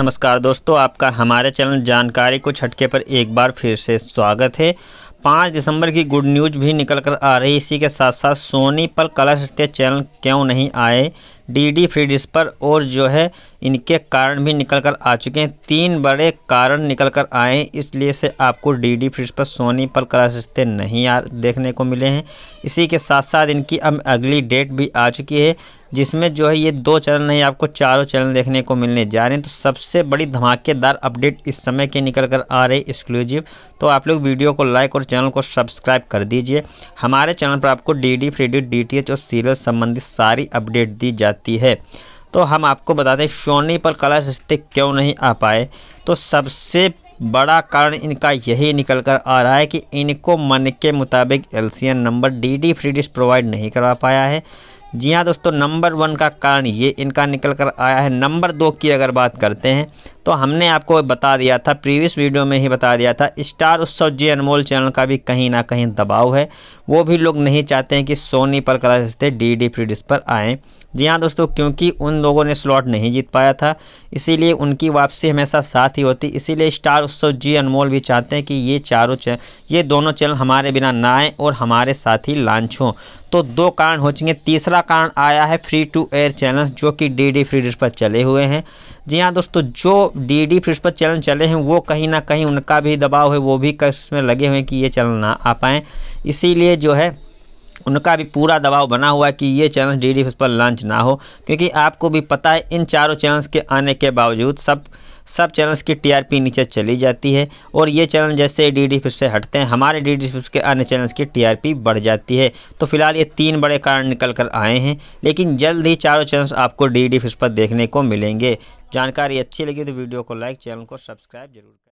नमस्कार दोस्तों आपका हमारे चैनल जानकारी को छटके पर एक बार फिर से स्वागत है पाँच दिसंबर की गुड न्यूज भी निकल कर आ रही इसी के साथ साथ सोनी पर कलश रिश्ते चैनल क्यों नहीं आए डी डी फ्री पर और जो है इनके कारण भी निकल कर आ चुके हैं तीन बड़े कारण निकल कर आए इसलिए से आपको डी डी फ्री पर सोनी पर कलश रिश्ते नहीं आ देखने को मिले हैं इसी के साथ साथ इनकी अब अगली डेट भी आ चुकी है जिसमें जो है ये दो चरण नहीं आपको चारों चरण देखने को मिलने जा रहे हैं तो सबसे बड़ी धमाकेदार अपडेट इस समय के निकल कर आ रही एक्सक्लूसिव तो आप लोग वीडियो को लाइक और चैनल को सब्सक्राइब कर दीजिए हमारे चैनल पर आपको D D free D D T H और सीरियल संबंधित सारी अपडेट दी जाती है तो हम आपको बताते हैं सोनी पर कला रिश्ते क्यों नहीं आ पाए तो सबसे बड़ा कारण इनका यही निकल कर आ रहा है कि इनको मन के मुताबिक LCN number D D provide नहीं करवा पाया है जी हाँ दोस्तों नंबर वन का कारण ये इनका निकल कर आया है नंबर दो की अगर बात करते हैं तो हमने आपको बता दिया था प्रीवियस वीडियो में ही बता दिया था स्टार उत्सव जी अनमोल चैनल का भी कहीं ना कहीं दबाव है वो भी लोग नहीं चाहते हैं कि सोनी पर कला रिश्ते डी डी फ्री पर आएँ जी हाँ दोस्तों क्योंकि उन लोगों ने स्लॉट नहीं जीत पाया था इसीलिए उनकी वापसी हमेशा साथ ही होती इसीलिए स्टार उत्सव जी अनमोल भी चाहते हैं कि ये चारों चैनल ये दोनों चैनल हमारे बिना ना आएँ और हमारे साथ ही लॉन्च हों तो दो कारण हो चुके तीसरा कारण आया है फ्री टू एयर चैनल जो कि डी डी फ्री पर चले हुए हैं जी हाँ दोस्तों जो डी फिर उस पर चैनल चले हैं वो कहीं ना कहीं उनका भी दबाव है वो भी उसमें लगे हुए हैं कि ये चैनल ना आ पाए इसीलिए जो है उनका भी पूरा दबाव बना हुआ है कि ये चैनल डी डी पर लॉन्च ना हो क्योंकि आपको भी पता है इन चारों चैनल्स के आने के बावजूद सब सब चैनल्स की टीआरपी नीचे चली जाती है और ये चैनल जैसे डी डी से हटते हैं हमारे डी डी के अन्य चैनल्स की टीआरपी बढ़ जाती है तो फिलहाल ये तीन बड़े कारण निकल कर आए हैं लेकिन जल्द ही चारों चैनल्स आपको डी डी पर देखने को मिलेंगे जानकारी अच्छी लगी तो वीडियो को लाइक चैनल को सब्सक्राइब जरूर